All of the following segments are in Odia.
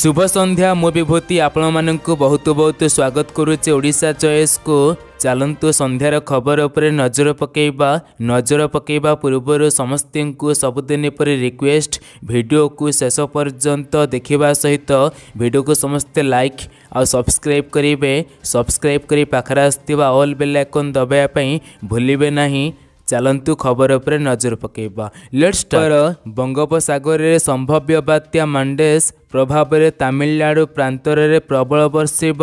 শুভ সন্ধ্যা মু বিভূতি আপনার বহুত বহুত স্বাগত করুছি ওড়শা চয়েসকু ଚାଲନ୍ତୁ ସନ୍ଧ୍ୟାର ଖବର ଉପରେ ନଜର ପକାଇବା ନଜର ପକାଇବା ପୂର୍ବରୁ ସମସ୍ତଙ୍କୁ ସବୁଦିନ ପରି ରିକ୍ୱେଷ୍ଟ ଭିଡ଼ିଓକୁ ଶେଷ ପର୍ଯ୍ୟନ୍ତ ଦେଖିବା ସହିତ ଭିଡ଼ିଓକୁ ସମସ୍ତେ ଲାଇକ୍ ଆଉ ସବସ୍କ୍ରାଇବ୍ କରିବେ ସବସ୍କ୍ରାଇବ୍ କରି ପାଖରେ ଆସୁଥିବା ଅଲ୍ ବେଲ୍ ଆଇକନ୍ ଦବାଇବା ପାଇଁ ଭୁଲିବେ ନାହିଁ ଚାଲନ୍ତୁ ଖବର ଉପରେ ନଜର ପକାଇବା ଲେଟ୍ସ ବଙ୍ଗୋପସାଗରରେ ସମ୍ଭାବ୍ୟ ବାତ୍ୟା ମାଣ୍ଡେସ୍ ପ୍ରଭାବରେ ତାମିଲନାଡ଼ୁ ପ୍ରାନ୍ତରରେ ପ୍ରବଳ ବର୍ଷିବ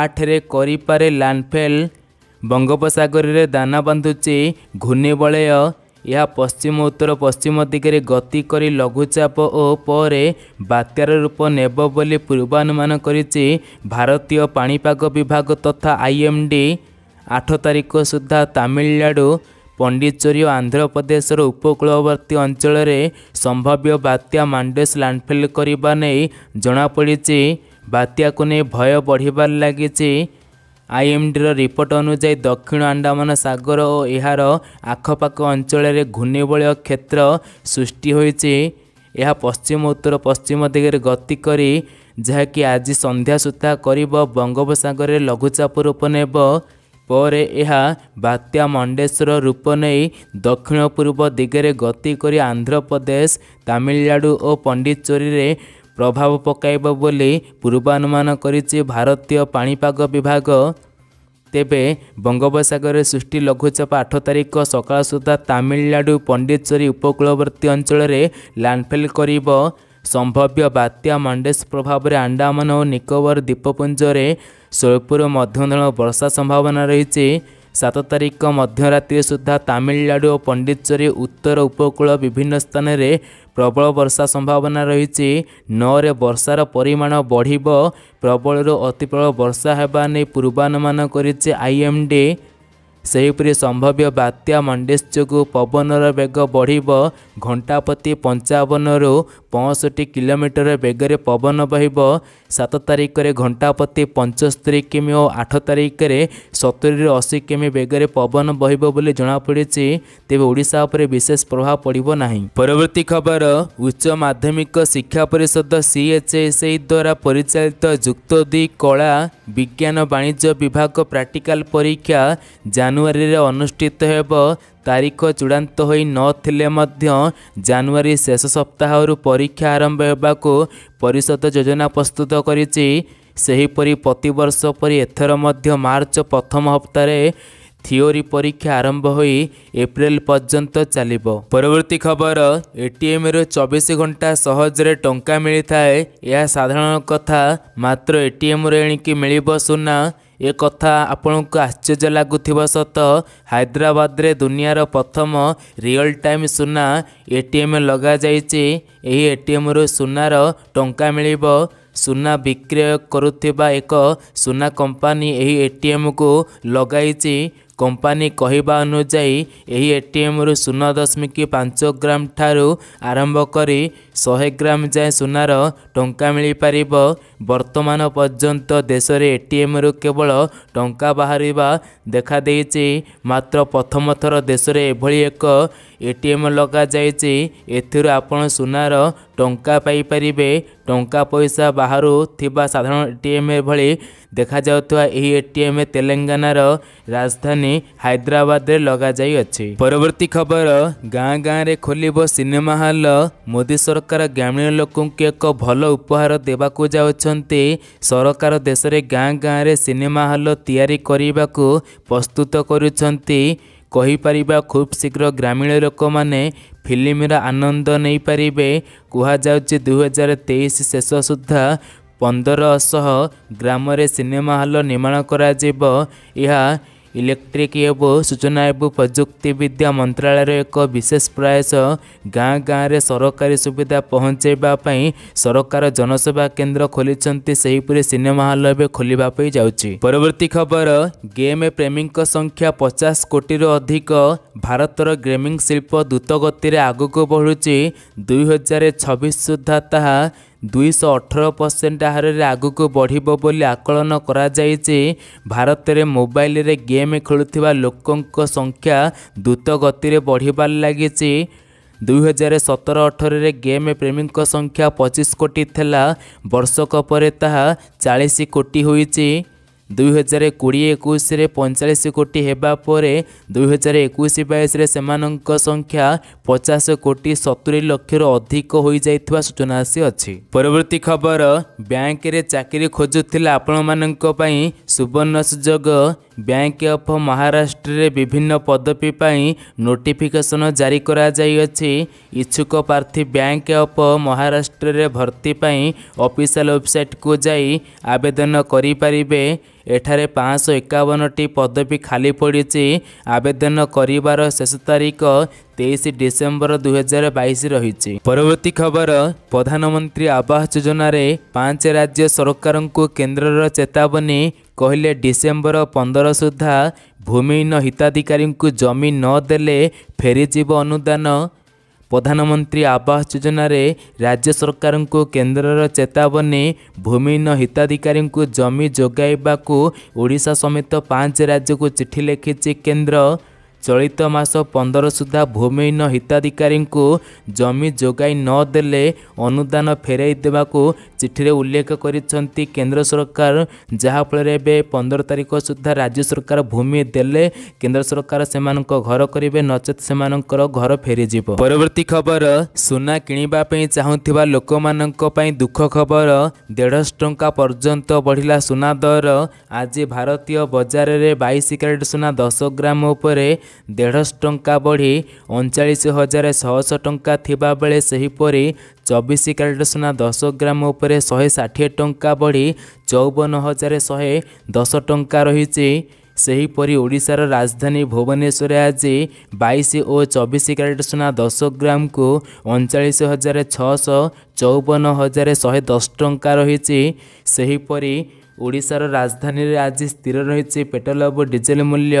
ଆଠରେ କରିପାରେ ଲ୍ୟାଣ୍ଡଫେଲ୍ ବଙ୍ଗୋପସାଗରରେ ଦାନା ବାନ୍ଧୁଛି ଘୂର୍ଣ୍ଣିବଳୟ ଏହା ପଶ୍ଚିମ ଉତ୍ତର ପଶ୍ଚିମ ଦିଗରେ ଗତି କରି ଲଘୁଚାପ ଓ ପରେ ବାତ୍ୟାର ରୂପ ନେବ ବୋଲି ପୂର୍ବାନୁମାନ କରିଛି ଭାରତୀୟ ପାଣିପାଗ ବିଭାଗ ତଥା ଆଇଏମ୍ଡି ଆଠ ତାରିଖ ସୁଦ୍ଧା ତାମିଲନାଡ଼ୁ ପଣ୍ଡିଚେରୀ ଓ ଆନ୍ଧ୍ରପ୍ରଦେଶର ଉପକୂଳବର୍ତ୍ତୀ ଅଞ୍ଚଳରେ ସମ୍ଭାବ୍ୟ ବାତ୍ୟା ମାଣ୍ଡେସ ଲ୍ୟାଣ୍ଡଫିଲ୍ କରିବା ନେଇ ଜଣାପଡ଼ିଛି ବାତ୍ୟାକୁ ନେଇ ଭୟ ବଢ଼ିବାରେ ଲାଗିଛି ଆଇଏମ୍ଡିର ରିପୋର୍ଟ ଅନୁଯାୟୀ ଦକ୍ଷିଣ ଆଣ୍ଡାମାନ ସାଗର ଓ ଏହାର ଆଖପାଖ ଅଞ୍ଚଳରେ ଘୂର୍ଣ୍ଣିବଳୟ କ୍ଷେତ୍ର ସୃଷ୍ଟି ହୋଇଛି ଏହା ପଶ୍ଚିମ ଉତ୍ତର ପଶ୍ଚିମ ଦିଗରେ ଗତି କରି ଯାହାକି ଆଜି ସନ୍ଧ୍ୟା ସୁଦ୍ଧା କରିବ ବଙ୍ଗୋପସାଗରରେ ଲଘୁଚାପ ରୂପ ନେବ ପରେ ଏହା ବାତ୍ୟା ମଣ୍ଡେଶ୍ୱର ରୂପ ନେଇ ଦକ୍ଷିଣ ପୂର୍ବ ଦିଗରେ ଗତି କରି ଆନ୍ଧ୍ରପ୍ରଦେଶ ତାମିଲନାଡ଼ୁ ଓ ପଣ୍ଡିଚେରୀରେ ପ୍ରଭାବ ପକାଇବ ବୋଲି ପୂର୍ବାନୁମାନ କରିଛି ଭାରତୀୟ ପାଣିପାଗ ବିଭାଗ ତେବେ ବଙ୍ଗୋପସାଗରରେ ସୃଷ୍ଟି ଲଘୁଚାପ ଆଠ ତାରିଖ ସକାଳ ସୁଦ୍ଧା ତାମିଲନାଡ଼ୁ ପଣ୍ଡିଚେରୀ ଉପକୂଳବର୍ତ୍ତୀ ଅଞ୍ଚଳରେ ଲ୍ୟାଣ୍ଡଫେଲ୍ କରିବ ସମ୍ଭାବ୍ୟ ବାତ୍ୟା ମଣ୍ଡେସ୍ ପ୍ରଭାବରେ ଆଣ୍ଡାମାନ ଓ ନିକୋବର ଦ୍ୱୀପପୁଞ୍ଜରେ ସ୍ୱଳ୍ପର ମଧ୍ୟମଧରଣ ବର୍ଷା ସମ୍ଭାବନା ରହିଛି ସାତ ତାରିଖ ମଧ୍ୟରାତ୍ରି ସୁଦ୍ଧା ତାମିଲନାଡ଼ୁ ଓ ପଣ୍ଡିଚେରୀ ଉତ୍ତର ଉପକୂଳ ବିଭିନ୍ନ ସ୍ଥାନରେ ପ୍ରବଳ ବର୍ଷା ସମ୍ଭାବନା ରହିଛି ନଅରେ ବର୍ଷାର ପରିମାଣ ବଢ଼ିବ ପ୍ରବଳରୁ ଅତିପ୍ରବଳ ବର୍ଷା ହେବା ନେଇ ପୂର୍ବାନୁମାନ କରିଛି ଆଇଏମ୍ଡି ସେହିପରି ସମ୍ଭାବ୍ୟ ବାତ୍ୟା ମଣ୍ଡିସ୍ ଯୋଗୁଁ ପବନର ବେଗ ବଢ଼ିବ ଘଣ୍ଟା ପ୍ରତି ପଞ୍ଚାବନରୁ ପଞ୍ଚଷଠି କିଲୋମିଟର ବେଗରେ ପବନ ବହିବ ସାତ ତାରିଖରେ ଘଣ୍ଟା ପ୍ରତି ପଞ୍ଚସ୍ତରୀ କିମି ଓ ଆଠ ତାରିଖରେ ସତୁରିରୁ ଅଶୀ କିମି ବେଗରେ ପବନ ବହିବ ବୋଲି ଜଣାପଡ଼ିଛି ତେବେ ଓଡ଼ିଶା ଉପରେ ବିଶେଷ ପ୍ରଭାବ ପଡ଼ିବ ନାହିଁ ପରବର୍ତ୍ତୀ ଖବର ଉଚ୍ଚ ମାଧ୍ୟମିକ ଶିକ୍ଷା ପରିଷଦ ସିଏଚ୍ଏସ୍ଆଇ ଦ୍ୱାରା ପରିଚାଳିତ ଯୁକ୍ତ ଦୁଇ କଳା ବିଜ୍ଞାନ ବାଣିଜ୍ୟ ବିଭାଗ ପ୍ରାକ୍ଟିକାଲ ପରୀକ୍ଷା ଜାନୁ ଜାନୁଆରୀରେ ଅନୁଷ୍ଠିତ ହେବ ତାରିଖ ଚୂଡ଼ାନ୍ତ ହୋଇନଥିଲେ ମଧ୍ୟ ଜାନୁଆରୀ ଶେଷ ସପ୍ତାହରୁ ପରୀକ୍ଷା ଆରମ୍ଭ ହେବାକୁ ପରିଷଦ ଯୋଜନା ପ୍ରସ୍ତୁତ କରିଛି ସେହିପରି ପ୍ରତିବର୍ଷ ପରି ଏଥର ମଧ୍ୟ ମାର୍ଚ୍ଚ ପ୍ରଥମ ହପ୍ତାରେ থিওরি পরীক্ষা আরম্ভ হয়ে এপ্রিল পর্যন্ত চালিব পরবর্তী খবর এটিএমରୁ ଚବିଶ ଘଣ୍ଟା ସହଜରେ ଟଙ୍କା ମିଳିଥାଏ ଏହା ସାଧାରଣ କଥା ମାତ୍ର ଏଟିଏମ୍ରୁ ଏଣିକି ମିଳିବ ସୁନା ଏ କଥା ଆପଣଙ୍କୁ ଆଶ୍ଚର୍ଯ୍ୟ ଲାଗୁଥିବା ସତ ହାଇଦ୍ରାବାଦରେ ଦୁନିଆର ପ୍ରଥମ ରିଅଲ୍ ଟାଇମ୍ ସୁନା ଏଟିଏମ୍ ଲଗାଯାଇଛି ଏହି ଏଟିଏମ୍ରୁ ସୁନାର ଟଙ୍କା ମିଳିବ ସୁନା ବିକ୍ରୟ କରୁଥିବା ଏକ ସୁନା କମ୍ପାନୀ ଏହି ଏଟିଏମ୍କୁ ଲଗାଇଛି କମ୍ପାନୀ କହିବା ଅନୁଯାୟୀ ଏହି ଏଟିଏମ୍ରୁ ଶୂନ ଦଶମିକ ପାଞ୍ଚ ଗ୍ରାମ ଠାରୁ ଆରମ୍ଭ କରି ଶହେ ଗ୍ରାମ ଯାଏଁ ସୁନାର ଟଙ୍କା ମିଳିପାରିବ ବର୍ତ୍ତମାନ ପର୍ଯ୍ୟନ୍ତ ଦେଶରେ ଏଟିଏମ୍ରୁ କେବଳ ଟଙ୍କା ବାହାରିବା ଦେଖାଦେଇଛି ମାତ୍ର ପ୍ରଥମ ଥର ଦେଶରେ ଏଭଳି ଏକ ଏ ଟି ଏମ୍ ଲଗାଯାଇଛି ଏଥିରୁ ଆପଣ ସୁନାର ଟଙ୍କା ପାଇପାରିବେ ଟଙ୍କା ପଇସା ବାହାରୁ ଥିବା ସାଧାରଣ ଏଟିଏମ୍ ଭଳି ଦେଖାଯାଉଥିବା ଏହି ଏଟିଏମ୍ ତେଲେଙ୍ଗାନାର ରାଜଧାନୀ ହାଇଦ୍ରାବାଦରେ ଲଗାଯାଇଅଛି ପରବର୍ତ୍ତୀ ଖବର ଗାଁ ଗାଁରେ ଖୋଲିବ ସିନେମା ହଲ୍ ମୋଦି ସରକାର ଗ୍ରାମୀଣ ଲୋକଙ୍କୁ ଏକ ଭଲ ଉପହାର ଦେବାକୁ ଯାଉଛନ୍ତି ସରକାର ଦେଶରେ ଗାଁ ଗାଁରେ ସିନେମା ହଲ୍ ତିଆରି କରିବାକୁ ପ୍ରସ୍ତୁତ କରୁଛନ୍ତି କହିପାରିବା ଖୁବ୍ ଶୀଘ୍ର ଗ୍ରାମୀଣ ଲୋକମାନେ ଫିଲ୍ମର ଆନନ୍ଦ ନେଇପାରିବେ କୁହାଯାଉଛି ଦୁଇହଜାର ତେଇଶ ଶେଷ ସୁଦ୍ଧା ପନ୍ଦରଶହ ଗ୍ରାମରେ ସିନେମା ହଲ୍ ନିର୍ମାଣ କରାଯିବ ଏହା ଇଲେକ୍ଟ୍ରିକ୍ ଏବଂ ସୂଚନା ଏବଂ ପ୍ରଯୁକ୍ତି ବିଦ୍ୟା ମନ୍ତ୍ରାଳୟର ଏକ ବିଶେଷ ପ୍ରୟାସ ଗାଁ ଗାଁରେ ସରକାରୀ ସୁବିଧା ପହଞ୍ଚାଇବା ପାଇଁ ସରକାର ଜନସେବା କେନ୍ଦ୍ର ଖୋଲିଛନ୍ତି ସେହିପରି ସିନେମା ହଲ୍ ଏବେ ଖୋଲିବା ପାଇଁ ଯାଉଛି ପରବର୍ତ୍ତୀ ଖବର ଗେମ୍ ପ୍ରେମୀଙ୍କ ସଂଖ୍ୟା ପଚାଶ କୋଟିରୁ ଅଧିକ ଭାରତର ଗେମିଂ ଶିଳ୍ପ ଦ୍ରୁତଗତିରେ ଆଗକୁ ବଢ଼ୁଛି ଦୁଇହଜାର ଛବିଶ ସୁଦ୍ଧା ତାହା ଦୁଇଶହ ଅଠର ପରସେଣ୍ଟ ହାରରେ ଆଗକୁ ବଢ଼ିବ ବୋଲି ଆକଳନ କରାଯାଇଛି ଭାରତରେ ମୋବାଇଲରେ ଗେମ୍ ଖେଳୁଥିବା ଲୋକଙ୍କ ସଂଖ୍ୟା ଦ୍ରୁତ ଗତିରେ ବଢ଼ିବାର ଲାଗିଛି ଦୁଇହଜାର ସତର ଅଠରରେ ଗେମ୍ ପ୍ରେମୀଙ୍କ ସଂଖ୍ୟା ପଚିଶ କୋଟି ଥିଲା ବର୍ଷକ ପରେ ତାହା ଚାଳିଶ କୋଟି ହୋଇଛି ଦୁଇହଜାର କୋଡ଼ିଏ ଏକୋଇଶରେ ପଇଁଚାଳିଶ କୋଟି ହେବା ପରେ ଦୁଇହଜାର ଏକୋଇଶ ବାଇଶରେ ସେମାନଙ୍କ ସଂଖ୍ୟା ପଚାଶ କୋଟି ସତୁରି ଲକ୍ଷରୁ ଅଧିକ ହୋଇଯାଇଥିବା ସୂଚନା ଆସିଅଛି ପରବର୍ତ୍ତୀ ଖବର ବ୍ୟାଙ୍କରେ ଚାକିରି ଖୋଜୁଥିଲା ଆପଣମାନଙ୍କ ପାଇଁ ସୁବର୍ଣ୍ଣ ସୁଯୋଗ ବ୍ୟାଙ୍କ ଅଫ୍ ମହାରାଷ୍ଟ୍ରରେ ବିଭିନ୍ନ ପଦବୀ ପାଇଁ ନୋଟିଫିକେସନ ଜାରି କରାଯାଇଅଛି ଇଚ୍ଛୁକ ପ୍ରାର୍ଥୀ ବ୍ୟାଙ୍କ ଅଫ୍ ମହାରାଷ୍ଟ୍ରରେ ଭର୍ତ୍ତି ପାଇଁ ଅଫିସିଆଲ ୱେବସାଇଟ୍କୁ ଯାଇ ଆବେଦନ କରିପାରିବେ ଏଠାରେ ପାଞ୍ଚଶହ ଏକାବନଟି ପଦବୀ ଖାଲି ପଡ଼ିଛି ଆବେଦନ କରିବାର ଶେଷ ତାରିଖ ତେଇଶ ଡିସେମ୍ବର ଦୁଇହଜାର ବାଇଶ ରହିଛି ପରବର୍ତ୍ତୀ ଖବର ପ୍ରଧାନମନ୍ତ୍ରୀ ଆବାସ ଯୋଜନାରେ ପାଞ୍ଚ ରାଜ୍ୟ ସରକାରଙ୍କୁ କେନ୍ଦ୍ରର ଚେତାବନୀ କହିଲେ ଡିସେମ୍ବର ପନ୍ଦର ସୁଦ୍ଧା ଭୂମିହୀନ ହିତାଧିକାରୀଙ୍କୁ ଜମି ନଦେଲେ ଫେରିଯିବ ଅନୁଦାନ ପ୍ରଧାନମନ୍ତ୍ରୀ ଆବାସ ଯୋଜନାରେ ରାଜ୍ୟ ସରକାରଙ୍କୁ କେନ୍ଦ୍ରର ଚେତାବନୀ ଭୂମିହୀନ ହିତାଧିକାରୀଙ୍କୁ ଜମି ଯୋଗାଇବାକୁ ଓଡ଼ିଶା ସମେତ ପାଞ୍ଚ ରାଜ୍ୟକୁ ଚିଠି ଲେଖିଛି କେନ୍ଦ୍ର ଚଳିତ ମାସ ପନ୍ଦର ସୁଦ୍ଧା ଭୂମିହୀନ ହିତାଧିକାରୀଙ୍କୁ ଜମି ଯୋଗାଇ ନଦେଲେ ଅନୁଦାନ ଫେରାଇ ଦେବାକୁ ଚିଠିରେ ଉଲ୍ଲେଖ କରିଛନ୍ତି କେନ୍ଦ୍ର ସରକାର ଯାହାଫଳରେ ଏବେ ପନ୍ଦର ତାରିଖ ସୁଦ୍ଧା ରାଜ୍ୟ ସରକାର ଭୂମି ଦେଲେ କେନ୍ଦ୍ର ସରକାର ସେମାନଙ୍କ ଘର କରିବେ ନଚେତ ସେମାନଙ୍କର ଘର ଫେରିଯିବ ପରବର୍ତ୍ତୀ ଖବର ସୁନା କିଣିବା ପାଇଁ ଚାହୁଁଥିବା ଲୋକମାନଙ୍କ ପାଇଁ ଦୁଃଖ ଖବର ଦେଢ଼ଶହ ଟଙ୍କା ପର୍ଯ୍ୟନ୍ତ ବଢ଼ିଲା ସୁନା ଦର ଆଜି ଭାରତୀୟ ବଜାରରେ ବାଇଶ କ୍ୟାରେଟ୍ ସୁନା ଦଶ ଗ୍ରାମ ଉପରେ ଦେଢ଼ଶହ ଟଙ୍କା ବଢ଼ି ଅଣଚାଳିଶ ହଜାର ଶହଶହ ଟଙ୍କା ଥିବାବେଳେ ସେହିପରି ଚବିଶ କ୍ୟାରେଟ ସୁନା ଦଶ ଗ୍ରାମ ଉପରେ ଶହେ ଷାଠିଏ ଟଙ୍କା ବଢ଼ି ଚଉବନ ହଜାର ଶହେ ଦଶ ଟଙ୍କା ରହିଛି ସେହିପରି ଓଡ଼ିଶାର ରାଜଧାନୀ ଭୁବନେଶ୍ୱରରେ ଆଜି ବାଇଶ ଓ ଚବିଶ କ୍ୟାରେଟ ସୁନା ଦଶ ଗ୍ରାମକୁ ଅଣଚାଳିଶ ହଜାର ଛଅଶହ ଚଉବନ ହଜାର ଶହେ ଦଶ ଟଙ୍କା ରହିଛି ସେହିପରି ଓଡ଼ିଶାର ରାଜଧାନୀରେ ଆଜି ସ୍ଥିର ରହିଛି ପେଟ୍ରୋଲ ଓ ଡିଜେଲ ମୂଲ୍ୟ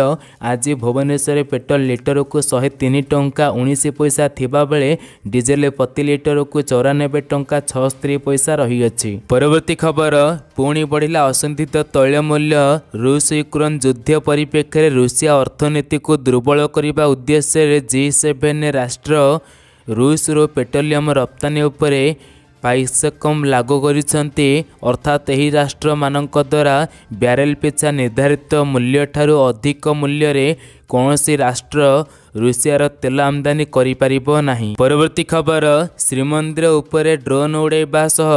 ଆଜି ଭୁବନେଶ୍ୱରରେ ପେଟ୍ରୋଲ ଲିଟରକୁ ଶହେ ତିନି ଟଙ୍କା ଉଣେଇଶ ପଇସା ଥିବାବେଳେ ଡିଜେଲ ପ୍ରତି ଲିଟରକୁ ଚଉରାନବେ ଟଙ୍କା ଛଅସ୍ତରୀ ପଇସା ରହିଅଛି ପରବର୍ତ୍ତୀ ଖବର ପୁଣି ବଢ଼ିଲା ଅସନ୍ଧିତ ତୈଳ ମୂଲ୍ୟ ରୁଷ ୟୁକ୍ରେନ୍ ଯୁଦ୍ଧ ପରିପ୍ରେକ୍ଷୀରେ ରୁଷିଆ ଅର୍ଥନୀତିକୁ ଦୁର୍ବଳ କରିବା ଉଦ୍ଦେଶ୍ୟରେ ଜି ସେଭେନ୍ ରାଷ୍ଟ୍ର ରୁଷରୁ ପେଟ୍ରୋଲିୟମ ରପ୍ତାନୀ ଉପରେ ପାଇସକମ୍ ଲାଗୁ କରିଛନ୍ତି ଅର୍ଥାତ୍ ଏହି ରାଷ୍ଟ୍ରମାନଙ୍କ ଦ୍ୱାରା ବ୍ୟାରେଲ ପିଛା ନିର୍ଦ୍ଧାରିତ ମୂଲ୍ୟଠାରୁ ଅଧିକ ମୂଲ୍ୟରେ କୌଣସି ରାଷ୍ଟ୍ର ରୁଷିଆର ତେଲ ଆମଦାନୀ କରିପାରିବ ନାହିଁ ପରବର୍ତ୍ତୀ ଖବର ଶ୍ରୀମନ୍ଦିର ଉପରେ ଡ୍ରୋନ୍ ଉଡ଼ାଇବା ସହ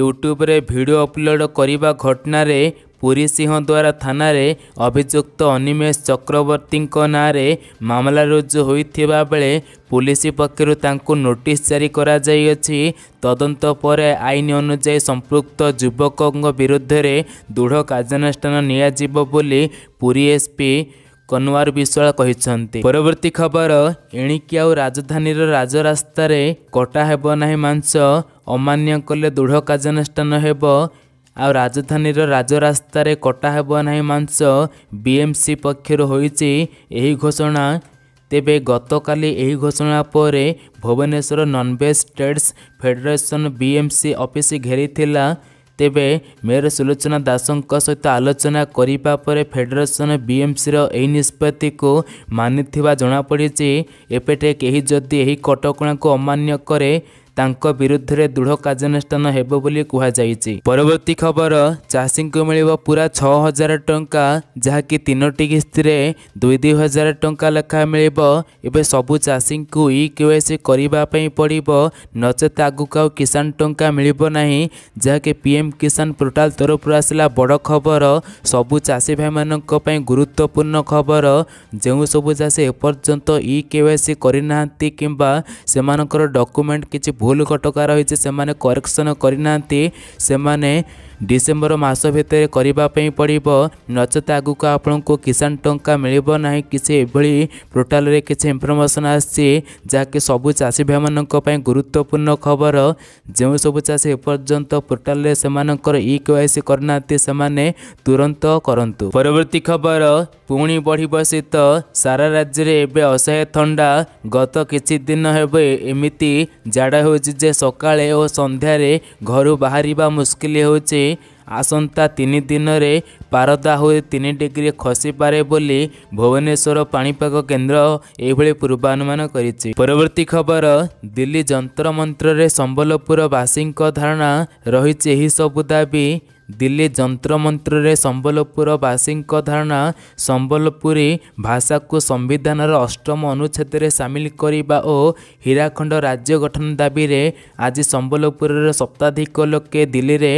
ୟୁଟ୍ୟୁବରେ ଭିଡ଼ିଓ ଅପଲୋଡ଼ କରିବା ଘଟଣାରେ ପୁରୀ ସିଂହଦ୍ୱାରା ଥାନାରେ ଅଭିଯୁକ୍ତ ଅନିମେଷ ଚକ୍ରବର୍ତ୍ତୀଙ୍କ ନାଁରେ ମାମଲା ରୁଜୁ ହୋଇଥିବା ବେଳେ ପୁଲିସ ପକ୍ଷରୁ ତାଙ୍କୁ ନୋଟିସ୍ ଜାରି କରାଯାଇଅଛି ତଦନ୍ତ ପରେ ଆଇନ ଅନୁଯାୟୀ ସମ୍ପୃକ୍ତ ଯୁବକଙ୍କ ବିରୁଦ୍ଧରେ ଦୃଢ଼ କାର୍ଯ୍ୟାନୁଷ୍ଠାନ ନିଆଯିବ ବୋଲି ପୁରୀ ଏସ୍ପି କନୱାର ବିଶ୍ୱାଳ କହିଛନ୍ତି ପରବର୍ତ୍ତୀ ଖବର ଏଣିକି ଆଉ ରାଜଧାନୀର ରାଜରାସ୍ତାରେ କଟା ହେବ ନାହିଁ ମାଂସ ଅମାନ୍ୟ କଲେ ଦୃଢ଼ କାର୍ଯ୍ୟାନୁଷ୍ଠାନ ହେବ ଆଉ ରାଜଧାନୀର ରାଜରାସ୍ତାରେ କଟା ହେବ ନାହିଁ ମାଂସ ବିଏମ୍ସି ପକ୍ଷରୁ ହୋଇଛି ଏହି ଘୋଷଣା ତେବେ ଗତକାଲି ଏହି ଘୋଷଣା ପରେ Bhubaneswar non veg states federation BMC office ଘେରିଥିଲା ତେବେ ମେୟର ସୁଲୋଚନା ଦାସଙ୍କ ସହିତ ଆଲୋଚନା କରିବା ପରେ ଫେଡେରେସନ୍ ବିଏମ୍ସିର ଏହି ନିଷ୍ପତ୍ତିକୁ ମାନିଥିବା ଜଣାପଡ଼ିଛି ଏପଟେ କେହି ଯଦି ଏହି କଟକଣାକୁ ଅମାନ୍ୟ କରେ ତାଙ୍କ ବିରୁଦ୍ଧରେ ଦୃଢ଼ କାର୍ଯ୍ୟାନୁଷ୍ଠାନ ହେବ ବୋଲି କୁହାଯାଇଛି ପରବର୍ତ୍ତୀ ଖବର ଚାଷୀଙ୍କୁ ମିଳିବ ପୁରା ଛଅ ହଜାର ଟଙ୍କା ଯାହାକି ତିନୋଟି କିସ୍ତିରେ ଦୁଇ ଦୁଇ ହଜାର ଟଙ୍କା ଲେଖା ମିଳିବ ଏବେ ସବୁ ଚାଷୀଙ୍କୁ ଇ କ୍ୟୁଏସି କରିବା ପାଇଁ ପଡ଼ିବ ନଚେତ ଆଗକୁ ଆଉ କିଷାନ ଟଙ୍କା ମିଳିବ ନାହିଁ ଯାହାକି ପି ଏମ୍ କିଷାନ ପୋର୍ଟାଲ ତରଫରୁ ଆସିଲା ବଡ଼ ଖବର ସବୁ ଚାଷୀ ଭାଇମାନଙ୍କ ପାଇଁ ଗୁରୁତ୍ୱପୂର୍ଣ୍ଣ ଖବର ଯେଉଁ ସବୁ ଚାଷୀ ଏପର୍ଯ୍ୟନ୍ତ ଇ କ୍ୟୁଏସି କରିନାହାନ୍ତି କିମ୍ବା ସେମାନଙ୍କର ଡକ୍ୟୁମେଣ୍ଟ କିଛି ଭୁଲ କଟକା ରହିଛି ସେମାନେ କରେକ୍ସନ୍ କରିନାହାନ୍ତି ସେମାନେ ଡିସେମ୍ବର ମାସ ଭିତରେ କରିବା ପାଇଁ ପଡ଼ିବ ନଚେତ୍ ଆଗକୁ ଆପଣଙ୍କୁ କିଷାନ ଟଙ୍କା ମିଳିବ ନାହିଁ କିଛି ଏଭଳି ପୋର୍ଟାଲରେ କିଛି ଇନଫର୍ମେସନ୍ ଆସିଛି ଯାହାକି ସବୁ ଚାଷୀ ଭାଇମାନଙ୍କ ପାଇଁ ଗୁରୁତ୍ୱପୂର୍ଣ୍ଣ ଖବର ଯେଉଁ ସବୁ ଚାଷୀ ଏପର୍ଯ୍ୟନ୍ତ ପୋର୍ଟାଲରେ ସେମାନଙ୍କର ଇ କେୱାଇସି କରିନାହାନ୍ତି ସେମାନେ ତୁରନ୍ତ କରନ୍ତୁ ପରବର୍ତ୍ତୀ ଖବର ପୁଣି ବଢ଼ିବ ଶୀତ ସାରା ରାଜ୍ୟରେ ଏବେ ଅସହ୍ୟ ଥଣ୍ଡା ଗତ କିଛି ଦିନ ହେବ ଏମିତି ଝାଡ଼ା ହେଉଛି ଯେ ସକାଳେ ଓ ସନ୍ଧ୍ୟାରେ ଘରୁ ବାହାରିବା ମୁସ୍କିଲ ହେଉଛି ଆସନ୍ତା ତିନି ଦିନରେ ପାରଦା ହୋଇ ତିନି ଡିଗ୍ରୀ ଖସିପାରେ ବୋଲି ଭୁବନେଶ୍ୱର ପାଣିପାଗ କେନ୍ଦ୍ର ଏଭଳି ପୂର୍ବାନୁମାନ କରିଛି ପରବର୍ତ୍ତୀ ଖବର ଦିଲ୍ଲୀ ଯନ୍ତ୍ରମନ୍ତ୍ରରେ ସମ୍ବଲପୁରବାସୀଙ୍କ ଧାରଣା ରହିଛି ଏହିସବୁ ଦାବି ଦିଲ୍ଲୀ ଯନ୍ତ୍ରମନ୍ତ୍ରରେ ସମ୍ବଲପୁରବାସୀଙ୍କ ଧାରଣା ସମ୍ବଲପୁରୀ ଭାଷାକୁ ସମ୍ବିଧାନର ଅଷ୍ଟମ ଅନୁଚ୍ଛେଦରେ ସାମିଲ କରିବା ଓ ହୀରାଖଣ୍ଡ ରାଜ୍ୟ ଗଠନ ଦାବିରେ ଆଜି ସମ୍ବଲପୁରର ଶତାଧିକ ଲୋକେ ଦିଲ୍ଲୀରେ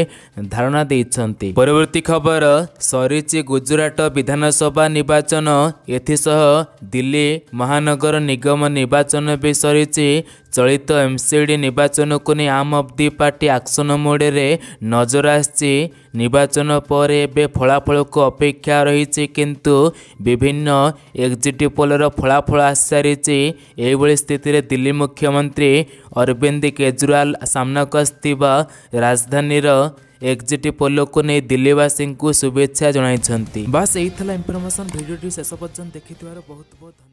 ଧାରଣା ଦେଇଛନ୍ତି ପରବର୍ତ୍ତୀ ଖବର ସରିଛି ଗୁଜୁରାଟ ବିଧାନସଭା ନିର୍ବାଚନ ଏଥିସହ ଦିଲ୍ଲୀ ମହାନଗର ନିଗମ ନିର୍ବାଚନ ବି ସରିଛି চলিত এমসিডি নির্বাচনকু নেই আম অবদি পার্টি আকশন মোড়ে নজর আসছে নির্বাচন পরে এবে ফলাফলকু অপেক্ষা রয়েছে কিন্তু বিভিন্ন এক্সিট পোলর ফলাফল আসিসারিছে এইভাবে স্থিতিরে দিল্লী মুখ্যমন্ত্রী অরবিন্দ কেজরিওয়াল সামনাকু আসুক রাজধানীর এক্সিট পোলকু নেই দিল্লীবাসী শুভেচ্ছা জনাইছেন বাস এই ইনফরমেশন ভিডিওটি শেষ পর্যন্ত দেখি বহুত বহুত